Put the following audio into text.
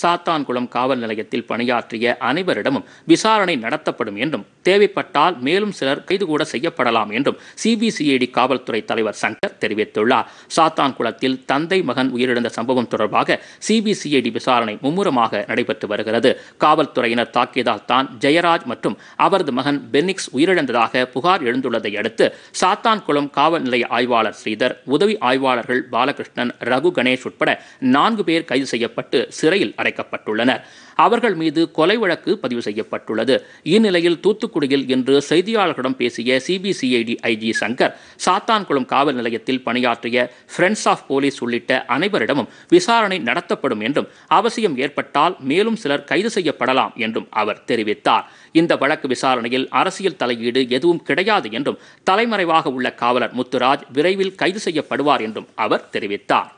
சாத்தான்குளம் காவல் நிலையத்தில் பணியாற்றிய அனைவரிடமும் விசாரணை நடத்தப்படும் என்றும் தேவைப்பட்டால் மேலும் சிலர் கைது கூட செய்யப்படலாம் என்றும் சிபிசிஐடி காவல்துறை தலைவர் சங்கர் தெரிவித்துள்ளார் சாத்தான்குளத்தில் தந்தை மகன் உயிரிழந்த சம்பவம் தொடர்பாக சிபிசிஐடி விசாரணை மும்முரமாக நடைபெற்று வருகிறது காவல்துறையினர் தாக்கியதால் தான் ஜெயராஜ் மற்றும் அவரது மகன் பெனிக்ஸ் உயிரிழந்ததாக புகார் எழுந்துள்ளதை அடுத்து சாத்தான்குளம் காவல் நிலைய ஆய்வாளர் ஸ்ரீதர் உதவி ஆய்வாளர்கள் பாலகிருஷ்ணன் ரகு கணேஷ் உட்பட நான்கு பேர் கைது செய்யப்பட்டு சிறையில் அடைக்கப்பட்டுள்ளனர் அவர்கள் மீது கொலை வழக்கு பதிவு செய்யப்பட்டுள்ளது இந்நிலையில் தூத்துக்குடியில் இன்று செய்தியாளர்களிடம் பேசிய சிபிசிஐடி ஐஜி சங்கர் சாத்தான்குளம் காவல் நிலையத்தில் பணியாற்றிய ஃப்ரெண்ட்ஸ் ஆஃப் போலீஸ் உள்ளிட்ட அனைவரிடமும் விசாரணை நடத்தப்படும் என்றும் அவசியம் ஏற்பட்டால் மேலும் சிலர் கைது செய்யப்படலாம் என்றும் அவர் தெரிவித்தார் இந்த வழக்கு விசாரணையில் அரசியல் தலையீடு எதுவும் கிடையாது என்றும் தலைமறைவாக உள்ள காவலர் முத்துராஜ் விரைவில் கைது செய்யப்படுவார் என்றும் அவர் தெரிவித்தார்